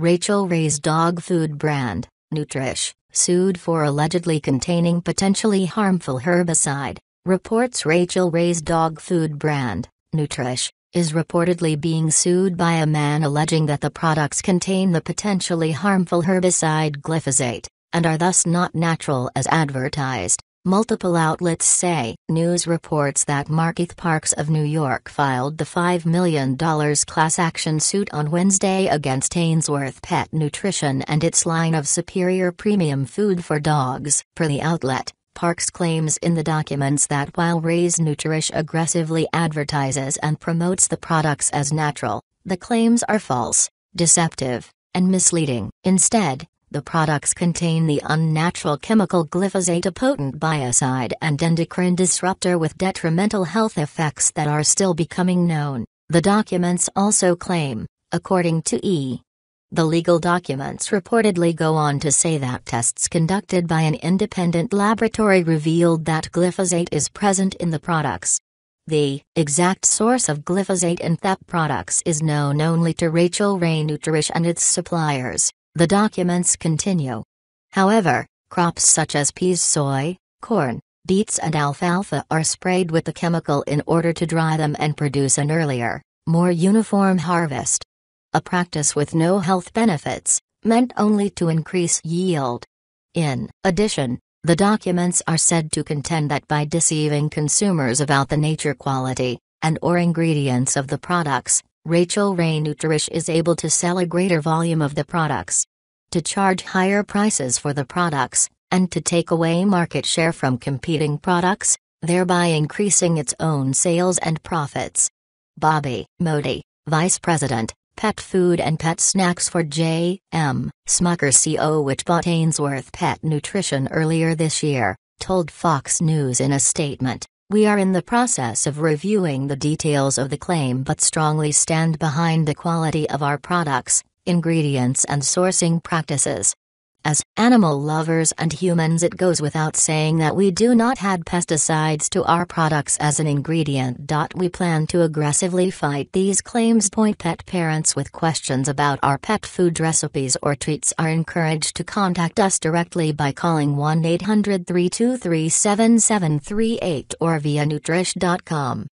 Rachel Ray's dog food brand, Nutrish, sued for allegedly containing potentially harmful herbicide, reports Rachel Ray's dog food brand, Nutrish, is reportedly being sued by a man alleging that the products contain the potentially harmful herbicide glyphosate, and are thus not natural as advertised. Multiple outlets say news reports that Markeith Parks of New York filed the $5 million class action suit on Wednesday against Ainsworth Pet Nutrition and its line of superior premium food for dogs, per the outlet. Parks claims in the documents that while Raise Nutrish aggressively advertises and promotes the products as natural, the claims are false, deceptive, and misleading. Instead, the products contain the unnatural chemical glyphosate a potent biocide and endocrine disruptor with detrimental health effects that are still becoming known, the documents also claim, according to E. The legal documents reportedly go on to say that tests conducted by an independent laboratory revealed that glyphosate is present in the products. The exact source of glyphosate in THEP products is known only to Rachel Ray Nutrish and its suppliers. The documents continue. However, crops such as peas, soy, corn, beets and alfalfa are sprayed with the chemical in order to dry them and produce an earlier, more uniform harvest. A practice with no health benefits, meant only to increase yield. In addition, the documents are said to contend that by deceiving consumers about the nature quality and or ingredients of the products, Rachel Ray Nutrish is able to sell a greater volume of the products, to charge higher prices for the products, and to take away market share from competing products, thereby increasing its own sales and profits. Bobby Modi, Vice President, Pet Food and Pet Snacks for J.M. Smucker Co., which bought Ainsworth Pet Nutrition earlier this year, told Fox News in a statement. We are in the process of reviewing the details of the claim but strongly stand behind the quality of our products, ingredients, and sourcing practices. As animal lovers and humans, it goes without saying that we do not add pesticides to our products as an ingredient. We plan to aggressively fight these claims. Point pet parents with questions about our pet food recipes or treats are encouraged to contact us directly by calling 1 800 323 7738 or via Nutrish.com.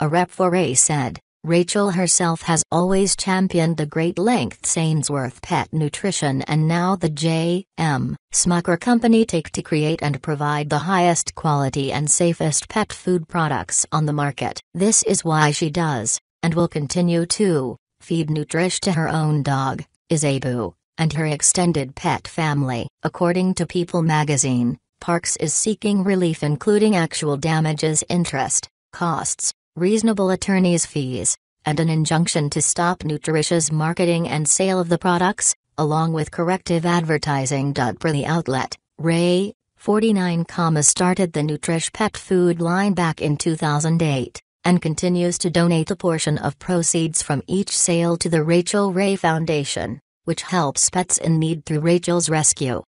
A rep for A said. Rachel herself has always championed the great lengths Ainsworth Pet Nutrition and now the J.M. Smucker Company take to create and provide the highest quality and safest pet food products on the market. This is why she does, and will continue to, feed Nutrish to her own dog, Isabu, and her extended pet family. According to People magazine, Parks is seeking relief including actual damages interest, costs, reasonable attorney's fees, and an injunction to stop Nutritia's marketing and sale of the products, along with corrective advertising. for the outlet, Ray, 49, started the Nutrish pet food line back in 2008 and continues to donate a portion of proceeds from each sale to the Rachel Ray Foundation, which helps pets in need through Rachel's Rescue,